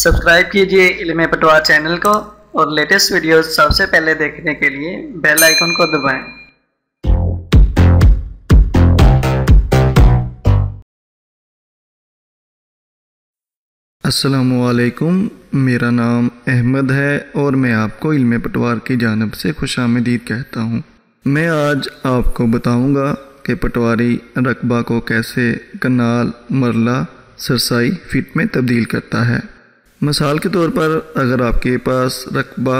subscribe کیجئے علم پٹوار channel کو اور لیٹسٹ ویڈیوز سب سے پہلے دیکھنے کے لیے بیل آئیکن کو دبائیں السلام علیکم میرا نام احمد ہے اور میں آپ کو علم پٹوار کی جانب سے خوش آمدید کہتا ہوں میں آج آپ کو بتاؤں گا کہ پٹواری رقبہ کو کیسے کنال مرلہ سرسائی فٹ میں تبدیل کرتا ہے مثال کے طور پر اگر آپ کے پاس رقبہ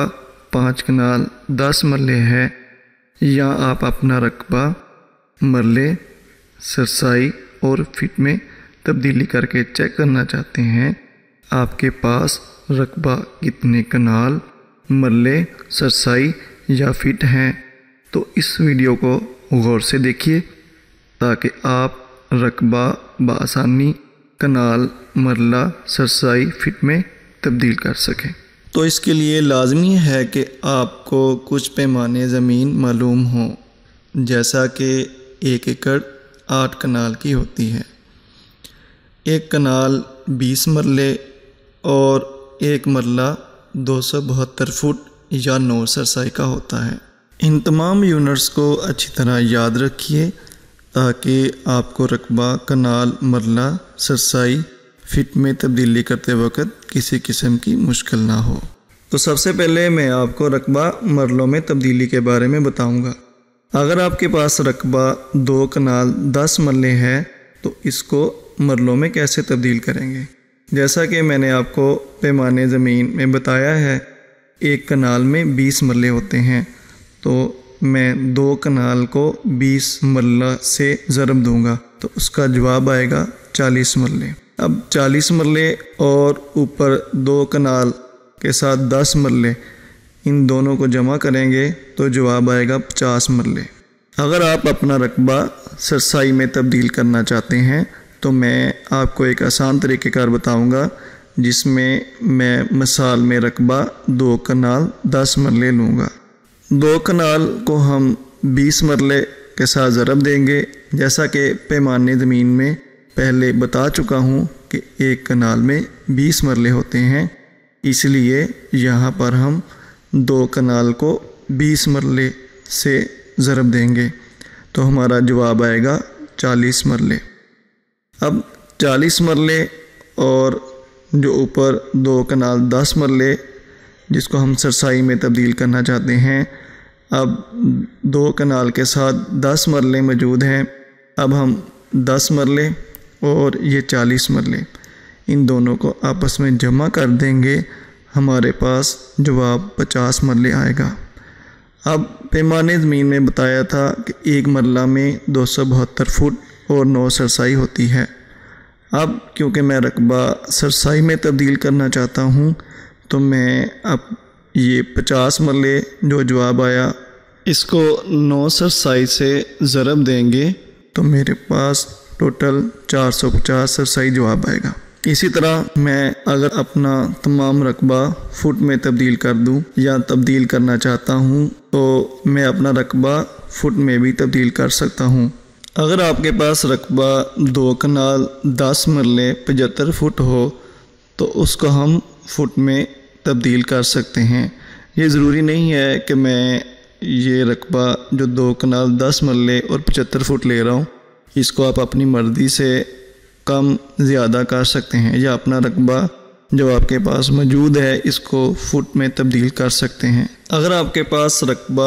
پانچ کنال دس مرلے ہے یا آپ اپنا رقبہ مرلے سرسائی اور فٹ میں تبدیلی کر کے چیک کرنا چاہتے ہیں آپ کے پاس رقبہ کتنے کنال مرلے سرسائی یا فٹ ہیں تو اس ویڈیو کو غور سے دیکھیے تاکہ آپ رقبہ بآسانی کنال مرلہ سرسائی فٹ میں تبدیل کر سکیں تو اس کے لیے لازمی ہے کہ آپ کو کچھ پیمانے زمین معلوم ہوں جیسا کہ ایک ایکڑ آٹھ کنال کی ہوتی ہے ایک کنال بیس مرلے اور ایک مرلہ دو سو بہتر فٹ یا نو سرسائی کا ہوتا ہے ان تمام یونٹس کو اچھی طرح یاد رکھیے تاکہ آپ کو رقبہ کنال مرلہ سرسائی فٹ میں تبدیلی کرتے وقت کسی قسم کی مشکل نہ ہو تو سب سے پہلے میں آپ کو رقبہ مرلوں میں تبدیلی کے بارے میں بتاؤں گا اگر آپ کے پاس رقبہ دو کنال دس مرلے ہیں تو اس کو مرلوں میں کیسے تبدیل کریں گے جیسا کہ میں نے آپ کو پیمانے زمین میں بتایا ہے ایک کنال میں بیس مرلے ہوتے ہیں تو میں دو کنال کو بیس مرلہ سے ضرب دوں گا تو اس کا جواب آئے گا چالیس مرلے اب چالیس مرلے اور اوپر دو کنال کے ساتھ دس مرلے ان دونوں کو جمع کریں گے تو جواب آئے گا پچاس مرلے اگر آپ اپنا رقبہ سرسائی میں تبدیل کرنا چاہتے ہیں تو میں آپ کو ایک آسان طریقہ کار بتاؤں گا جس میں میں مثال میں رقبہ دو کنال دس مرلے لوں گا دو کنال کو ہم بیس مرلے کے ساتھ ضرب دیں گے جیسا کہ پیمانے زمین میں پہلے بتا چکا ہوں کہ ایک کنال میں بیس مرلے ہوتے ہیں اس لیے یہاں پر ہم دو کنال کو بیس مرلے سے ضرب دیں گے تو ہمارا جواب آئے گا چالیس مرلے اب چالیس مرلے اور جو اوپر دو کنال دس مرلے جس کو ہم سرسائی میں تبدیل کرنا چاہتے ہیں اب دو کنال کے ساتھ دس مرلے موجود ہیں اب ہم دس مرلے اور یہ چالیس مرلے ان دونوں کو آپس میں جمع کر دیں گے ہمارے پاس جواب پچاس مرلے آئے گا اب پیمانے زمین میں بتایا تھا کہ ایک مرلہ میں دو سو بہتر فٹ اور نو سرسائی ہوتی ہے اب کیونکہ میں رقبہ سرسائی میں تبدیل کرنا چاہتا ہوں تو میں اب یہ پچاس مرلے جو جواب آیا اس کو نو سر سائی سے ضرب دیں گے تو میرے پاس ٹوٹل چار سو پچاس سر سائی جواب آئے گا اسی طرح میں اگر اپنا تمام رقبہ فٹ میں تبدیل کر دوں یا تبدیل کرنا چاہتا ہوں تو میں اپنا رقبہ فٹ میں بھی تبدیل کر سکتا ہوں اگر آپ کے پاس رقبہ دو کنال دس مرلے پچہتر فٹ ہو تو اس کو ہم فٹ میں تبدیل کر سکتے ہیں یہ ضروری نہیں ہے کہ میں یہ رقبہ جو دو کنال دس ملے اور پچہتر فٹ لے رہا ہوں اس کو آپ اپنی مرضی سے کم زیادہ کر سکتے ہیں یا اپنا رقبہ جو آپ کے پاس موجود ہے اس کو فٹ میں تبدیل کر سکتے ہیں اگر آپ کے پاس رقبہ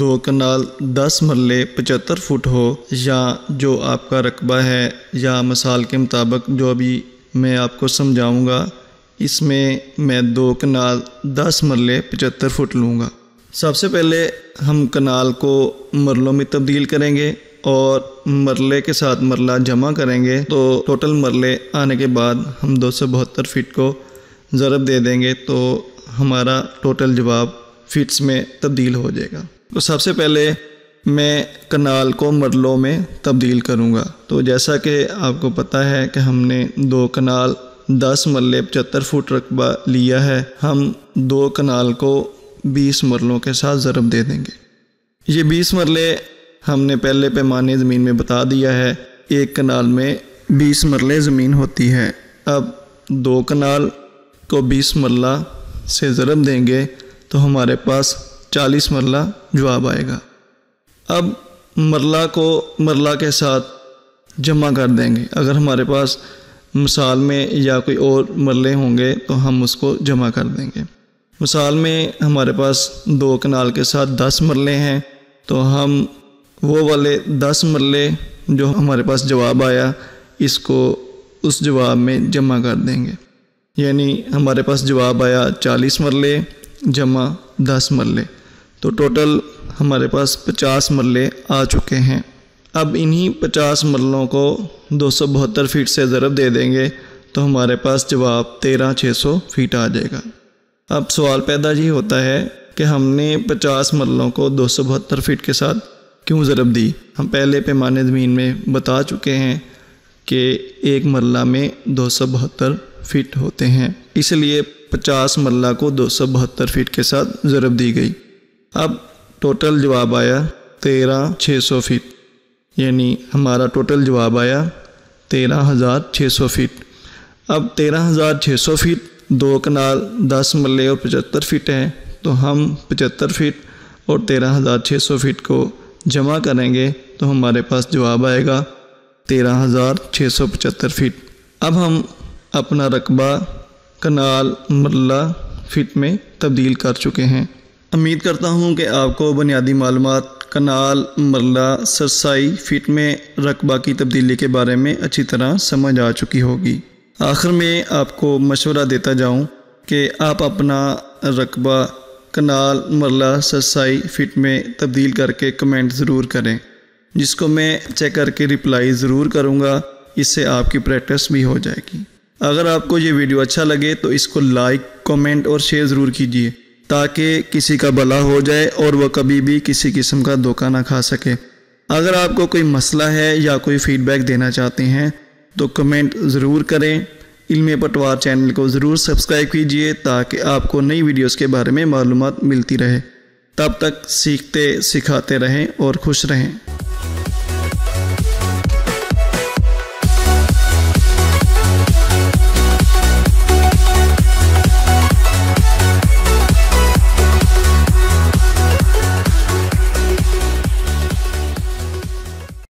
دو کنال دس ملے پچہتر فٹ ہو یا جو آپ کا رقبہ ہے یا مثال کے مطابق جو ابھی میں آپ کو سمجھاؤں گا اس میں میں دو کنال دس مرلے پچہتر فٹ لوں گا سب سے پہلے ہم کنال کو مرلوں میں تبدیل کریں گے اور مرلے کے ساتھ مرلہ جمع کریں گے تو ٹوٹل مرلے آنے کے بعد ہم دو سو بہتر فٹ کو ضرب دے دیں گے تو ہمارا ٹوٹل جواب فٹس میں تبدیل ہو جائے گا تو سب سے پہلے میں کنال کو مرلوں میں تبدیل کروں گا تو جیسا کہ آپ کو پتہ ہے کہ ہم نے دو کنال دس مرلے پچہتر فٹ رقبہ لیا ہے ہم دو کنال کو بیس مرلوں کے ساتھ ضرب دے دیں گے یہ بیس مرلے ہم نے پہلے پیمانے زمین میں بتا دیا ہے ایک کنال میں بیس مرلے زمین ہوتی ہے اب دو کنال کو بیس مرلہ سے ضرب دیں گے تو ہمارے پاس چالیس مرلہ جواب آئے گا اب مرلہ کو مرلہ کے ساتھ جمع کر دیں گے اگر ہمارے پاس مثال میں یا کوئی اور مرلے ہوں گے تو ہم اس کو جمع کر دیں گے مثال میں ہمارے پاس دو کنال کے ساتھ دس مرلے ہیں تو ہم وہ والے دس مرلے جو ہمارے پاس جواب آیا اس کو اس جواب میں جمع کر دیں گے یعنی ہمارے پاس جواب آیا چالیس مرلے جمع دس مرلے تو ٹوٹل ہمارے پاس پچاس مرلے آ چکے ہیں اب انہی پچاس مرلوں کو دو سو بہتر فٹ سے ضرب دے دیں گے تو ہمارے پاس جواب تیرہ چھ سو فٹ آ جائے گا اب سوال پیدا جی ہوتا ہے کہ ہم نے پچاس مرلوں کو دو سو بہتر فٹ کے ساتھ کیوں ضرب دی ہم پہلے پیمانے زمین میں بتا چکے ہیں کہ ایک مرلہ میں دو سو بہتر فٹ ہوتے ہیں اس لیے پچاس مرلہ کو دو سو بہتر فٹ کے ساتھ ضرب دی گئی اب ٹوٹل جواب آیا تیرہ چھ سو فٹ یعنی ہمارا ٹوٹل جواب آیا تیرہ ہزار چھ سو فٹ اب تیرہ ہزار چھ سو فٹ دو کنال دس ملے اور پچہتر فٹ ہیں تو ہم پچہتر فٹ اور تیرہ ہزار چھ سو فٹ کو جمع کریں گے تو ہمارے پاس جواب آئے گا تیرہ ہزار چھ سو پچہتر فٹ اب ہم اپنا رقبہ کنال مرلہ فٹ میں تبدیل کر چکے ہیں امید کرتا ہوں کہ آپ کو بنیادی معلومات کنال مرلہ سرسائی فٹ میں رقبہ کی تبدیلی کے بارے میں اچھی طرح سمجھ آ چکی ہوگی آخر میں آپ کو مشورہ دیتا جاؤں کہ آپ اپنا رقبہ کنال مرلہ سرسائی فٹ میں تبدیل کر کے کمنٹ ضرور کریں جس کو میں چیک کر کے رپلائی ضرور کروں گا اس سے آپ کی پریکٹس بھی ہو جائے گی اگر آپ کو یہ ویڈیو اچھا لگے تو اس کو لائک کومنٹ اور شیئر ضرور کیجیے تاکہ کسی کا بھلا ہو جائے اور وہ کبھی بھی کسی قسم کا دھوکہ نہ کھا سکے اگر آپ کو کوئی مسئلہ ہے یا کوئی فیڈ بیک دینا چاہتے ہیں تو کمنٹ ضرور کریں علم پٹوار چینل کو ضرور سبسکرائب کیجئے تاکہ آپ کو نئی ویڈیوز کے بارے میں معلومات ملتی رہے تب تک سیکھتے سکھاتے رہیں اور خوش رہیں